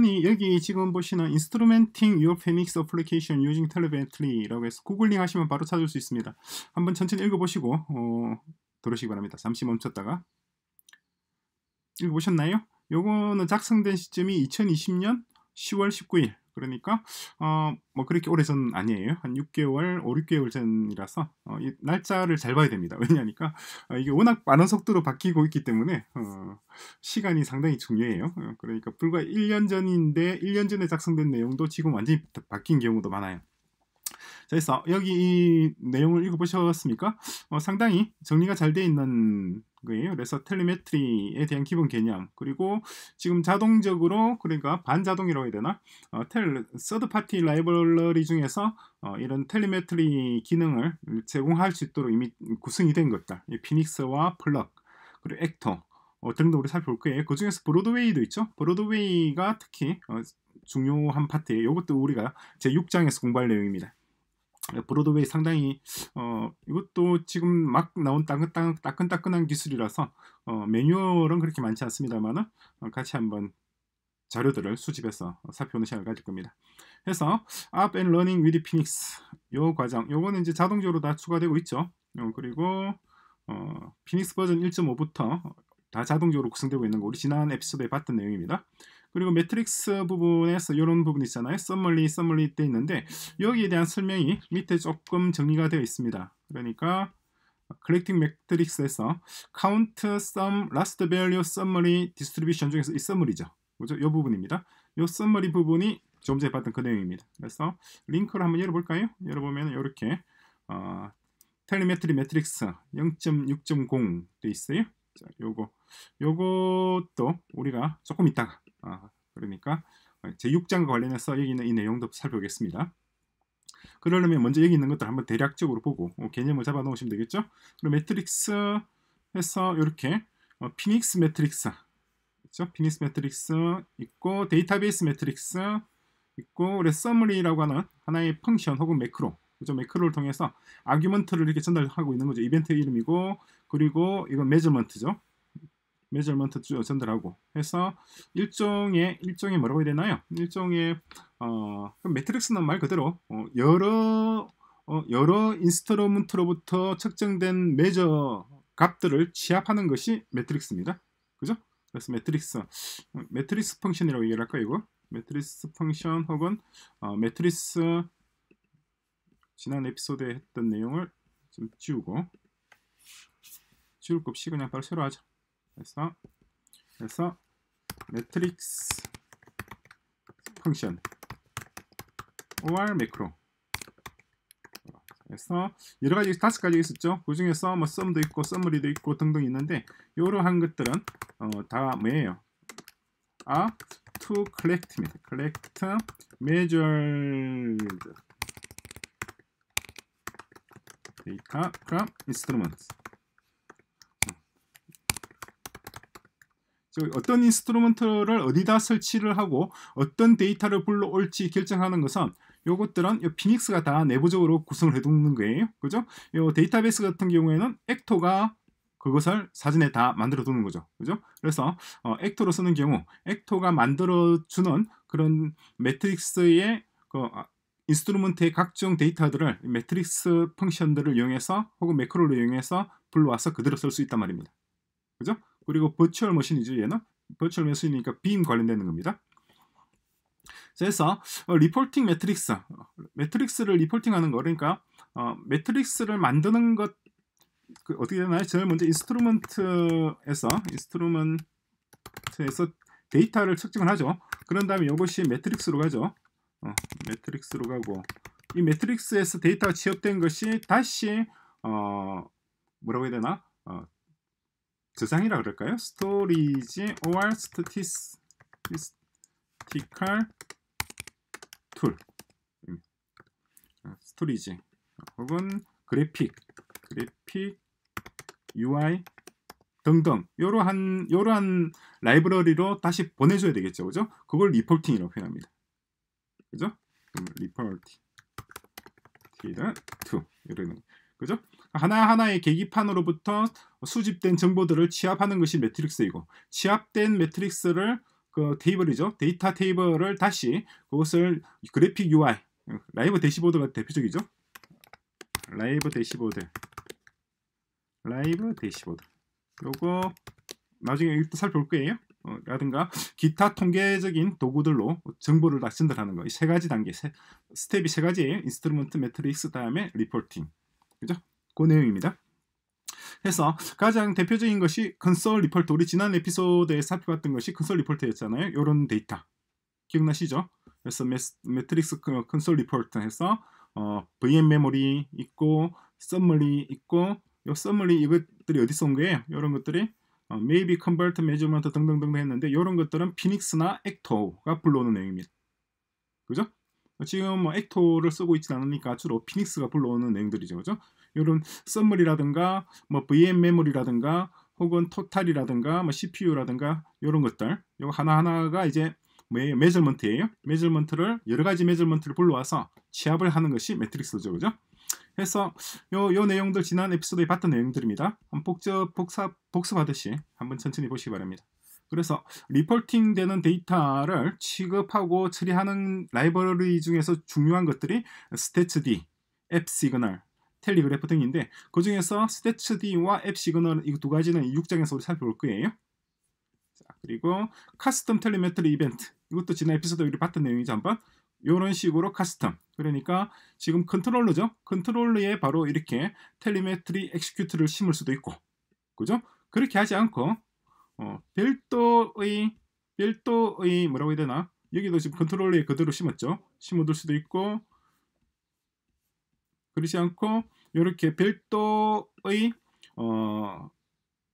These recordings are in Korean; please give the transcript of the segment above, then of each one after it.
여전히 여기 지금 보시는 Instrumenting Your Phoenix Application Using Telemetry라고 해서 구글링 하시면 바로 찾을 수 있습니다. 한번 천천히 읽어보시고 어, 들으시기 바랍니다. 잠시 멈췄다가 읽어보셨나요? 요거는 작성된 시점이 2020년 10월 19일 그러니까 어, 뭐 그렇게 오래전 아니에요. 한 6개월, 5, 6개월 전이라서 어, 이 날짜를 잘 봐야 됩니다. 왜냐니까 어, 이게 워낙 많은 속도로 바뀌고 있기 때문에 어, 시간이 상당히 중요해요. 어, 그러니까 불과 1년 전인데 1년 전에 작성된 내용도 지금 완전히 바뀐 경우도 많아요. 그래서 여기 이 내용을 읽어보셨습니까? 어, 상당히 정리가 잘돼 있는 거예요. 그래서 텔레메트리에 대한 기본 개념 그리고 지금 자동적으로 그러니까 반자동이라고 해야 되나 어, 텔 서드파티 라이벌러리 중에서 어, 이런 텔레메트리 기능을 제공할 수 있도록 이미 구성이 된 것들 피닉스와 플럭 그리고 액터 어, 등도 우리 살펴볼 거예요. 그 중에서 브로드웨이도 있죠. 브로드웨이가 특히 어, 중요한 파트예요. 이것도 우리가 제 6장에서 공부할 내용입니다. 예, 브로드웨이 상당히 어 이것도 지금 막 나온 따끈따끈, 따끈따끈한 기술이라서 어 매뉴얼은 그렇게 많지 않습니다만은 어 같이 한번 자료들을 수집해서 살펴보는 시간을 가질 겁니다. 해서 Up and Running with Phoenix 요 과정 요거는 이제 자동적으로 다 추가되고 있죠. 어, 그리고 피닉스 어, 버전 1.5부터 다 자동적으로 구성되고 있는 거 우리 지난 에피소드에 봤던 내용입니다. 그리고 매트릭스 부분에서 이런 부분 이 있잖아요. 썸멀리썸멀리돼 있는데 여기에 대한 설명이 밑에 조금 정리가 되어 있습니다. 그러니까 클 o l 매트릭스에서 카운트 썸 라스트 m last value, s u 중에서 이 s 멀 m 죠 그죠? 이 부분입니다. 이 s 멀리 부분이 좀 전에 봤던 그 내용입니다. 그래서 링크를 한번 열어볼까요? 열어보면 이렇게 어, 텔리메트리 매트릭스 0.6.0 돼 있어요. 자, 요거 요것도 우리가 조금 있다가 아, 그러니까 어, 제6장과 관련해서 여기 있는 이 내용도 살펴보겠습니다. 그러려면 먼저 여기 있는 것들 한번 대략적으로 보고 어, 개념을 잡아 놓으시면 되겠죠. 그럼 매트릭스에서 이렇게 어, 피닉스 매트릭스 있죠? 피닉스 매트릭스 있고 데이터베이스 매트릭스 있고 레래서서리라고 하는 하나의 펑션 혹은 매크로 그죠? 매크로를 통해서 아규먼트를 이렇게 전달하고 있는 거죠. 이벤트 이름이고 그리고 이건 메저먼트죠. 메저먼트 전달하고 해서 일종의 일종의 뭐라고 해야 되나요? 일종의 어, 그 매트릭스는 말 그대로 어, 여러 어, 여러 인스트루먼트로부터 측정된 매저 값들을 취합하는 것이 매트릭스입니다. 그죠? 그래서 매트릭스 매트릭스 펑션이라고 얘기를 할까요? 이거 매트릭스 펑션 혹은 어, 매트릭스 지난 에피소드에 했던 내용을 좀 지우고 지울 거 없이 그냥 바로 새로 하죠. 그래서 그래서 매트릭스 펑션 or 매크로 그래서 여러 가지 다섯 가지 있었죠. 그 중에서 뭐 썸도 있고 썸머리도 있고 등등 있는데 이러한 것들은 어, 다 뭐예요? 아, to collect입니다. collect measured 데이터 f r 인스트 n 먼트 어떤 인스트루먼트를 어디다 설치를 하고 어떤 데이터를 불러올지 결정하는 것은 요것들은 요 피닉스가 다 내부적으로 구성을 해두는 거예요. 그죠? 요 데이터베이스 같은 경우에는 액토가 그것을 사진에 다 만들어 두는 거죠. 그죠? 그래서 어, 액토로 쓰는 경우 액토가 만들어 주는 그런 매트릭스의 그 아, 인스트루먼트의 각종 데이터들을 매트릭스 펑션들을 이용해서 혹은 매크로를 이용해서 불러와서 그대로 쓸 수 있단 말입니다. 그죠? 그리고 버추얼 머신이죠. 얘는 버추얼 머신이니까 빔 관련되는 겁니다. 그래서 어, 리포팅 매트릭스, 매트릭스를 리포팅하는 거 그러니까 어, 매트릭스를 만드는 것그 어떻게 되나요? 제일 먼저 인스트루먼트에서 인스트루먼트에서 데이터를 측정을 하죠. 그런 다음에 이것이 매트릭스로 가죠. 어, 매트릭스로 가고 이 매트릭스에서 데이터가 취업된 것이 다시 어, 뭐라고 해야 되나 어, 저장이라 그럴까요? 스토리지 or statistical tool 어, 스토리지 혹은 그래픽 그래픽 UI 등등 이러한 이러한 라이브러리로 다시 보내줘야 되겠죠, 그죠? 그걸 리포팅이라고 표현합니다. 그죠? 리퍼럴티 티다 2 이러는 그죠? 하나하나의 계기판으로부터 수집된 정보들을 취합하는 것이 매트릭스이고 취합된 매트릭스를 그 테이블이죠. 데이터 테이블을 다시 그것을 그래픽 UI 라이브 대시보드가 대표적이죠. 라이브 대시보드 라이브 대시보드 요거 나중에 또 살펴볼 거예요. 라든가 기타 통계적인 도구들로 정보를 다 전달하는 거이 세 가지 단계 세, 스텝이 세 가지예요 인스트루먼트 매트릭스 다음에 리포팅 그죠 그 내용입니다 해서 가장 대표적인 것이 컨솔 리포트 우리 지난 에피소드에 살펴봤던 것이 컨솔 리포트였잖아요 이런 데이터 기억나시죠 그래서 매, 트릭스 컨솔 리포트 해서 어, VM 메모리 있고 썸머리 있고 요 썸머리 이것들이 어디서 온 거예요 이런 것들이 어, maybe, convert, measurement 등등등 했는데 이런 것들은 피닉스나 액토가 불러오는 내용입니다. 그죠? 지금 뭐 액토를 쓰고 있진 않으니까 주로 피닉스가 불러오는 내용들이죠. 그죠? 이런 썸물이라든가 뭐 VM 메모리라든가 혹은 토탈이라든가 뭐 CPU라든가 이런 것들 요거 하나하나가 이제 메, 저먼트예요. 메저먼트를 여러 가지 메저먼트를 불러와서 취합을 하는 것이 매트릭스죠. 그죠? 해서 요, 요 내용들 지난 에피소드에 봤던 내용들입니다. 한번 복습, 복사, 복습하듯이 한번 천천히 보시기 바랍니다. 그래서 리포팅 되는 데이터를 취급하고 처리하는 라이브러리 중에서 중요한 것들이 스태츠D, 앱시그널, 텔리그래프 등인데 그 중에서 스태츠D와 앱시그널 이 두 가지는 6장에서 우리 살펴볼 거예요. 자, 그리고 카스텀 텔리메트리 이벤트 이것도 지난 에피소드에 우리 봤던 내용이죠 한번 이런 식으로 카스텀 그러니까 지금 컨트롤러죠 컨트롤러에 바로 이렇게 텔리메트리 엑시큐트를 심을 수도 있고 그죠 그렇게 하지 않고 어, 별도의 별도의 뭐라고 해야 되나 여기도 지금 컨트롤러에 그대로 심었죠 심어둘 수도 있고 그렇지 않고 이렇게 별도의 어,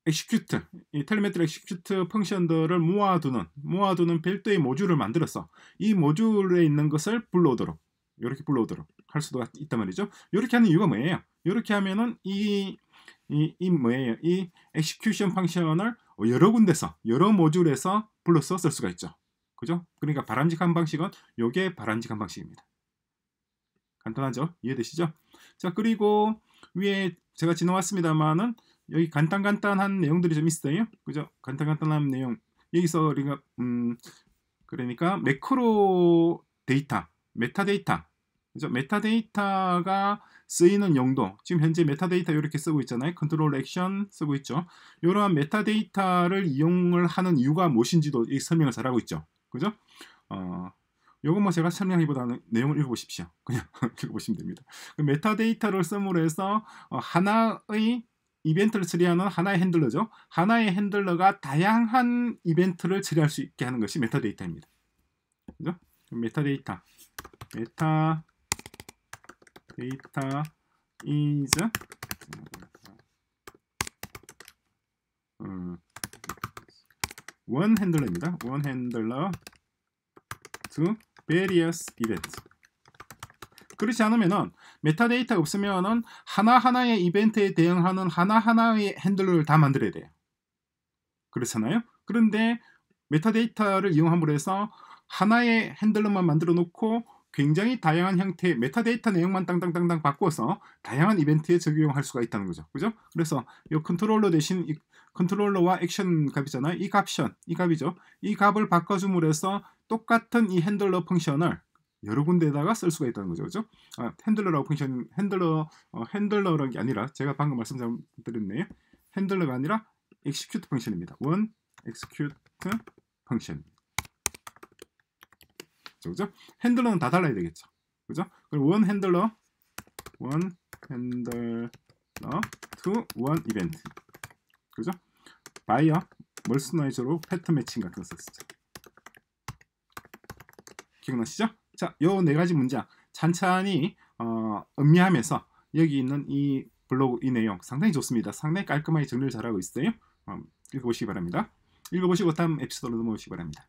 엑시큐트, 이 텔레메트리 엑시큐트 펑션들을 모아두는 모아두는 별도의 모듈을 만들어서 이 모듈에 있는 것을 불러오도록 이렇게 불러오도록 할 수도 있단 말이죠. 이렇게 하는 이유가 뭐예요? 이렇게 하면은 이 이, 이 뭐예요? 이 execution 펑션을 여러 군데서 여러 모듈에서 불러서 쓸 수가 있죠. 그죠? 그러니까 바람직한 방식은 요게 바람직한 방식입니다. 간단하죠? 이해되시죠? 자 그리고 위에 제가 지나왔습니다만은 여기 간단간단한 내용들이 좀 있어요. 그죠? 간단간단한 내용. 여기서 우리가 음 그러니까 매크로 데이터, 메타데이터. 그죠? 메타데이터가 쓰이는 용도. 지금 현재 메타데이터 이렇게 쓰고 있잖아요. 컨트롤 액션 쓰고 있죠. 이러한 메타데이터를 이용을 하는 이유가 무엇인지도 설명을 잘하고 있죠. 그죠? 어, 요건 뭐 제가 설명하기보다는 내용을 읽어보십시오. 그냥 읽어보시면 됩니다. 그 메타데이터를 쓰므로 해서 어, 하나의 이벤트를 처리하는 하나의 핸들러죠. 하나의 핸들러가 다양한 이벤트를 처리할 수 있게 하는 것이 메타데이터입니다. 그죠? 메타데이터 메타 데이터 is 원 핸들러입니다. 원 핸들러 to various events 그렇지 않으면은 메타데이터 없으면은 하나하나의 이벤트에 대응하는 하나하나의 핸들을 다 만들어야 돼요. 그렇잖아요. 그런데 메타데이터를 이용함으로 해서 하나의 핸들로만 만들어 놓고 굉장히 다양한 형태의 메타데이터 내용만 땅땅땅땅 바꿔서 다양한 이벤트에 적용할 수가 있다는 거죠. 그죠? 그래서 이 컨트롤러 대신 이 컨트롤러와 액션 값이잖아요. 이 값션, 이 값이죠. 이 값을 바꿔줌으로 해서 똑같은 이 핸들러 펑션을 여러 군데에다가 쓸 수가 있다는 거죠. 그죠? 아, 핸들러라고 펑션 핸들러 어, 핸들러라는 게 아니라 제가 방금 말씀 드렸네요 핸들러가 아니라 execute 펑션입니다. 원 execute 펑션. 그죠? 핸들러는 다 달라야 되겠죠. 그죠? 그럼 원 핸들러 원 핸들러 to 원 이벤트. 그죠? 바이어 멀스나이저로 패턴 매칭 같은 거 썼었죠. 기억나시죠? 자, 요 네 가지 문장 찬찬히 어, 음미하면서 여기 있는 이 블로그 이 내용 상당히 좋습니다. 상당히 깔끔하게 정리를 잘하고 있어요. 어, 읽어보시기 바랍니다. 읽어보시고 다음 에피소드로 넘어오시기 바랍니다.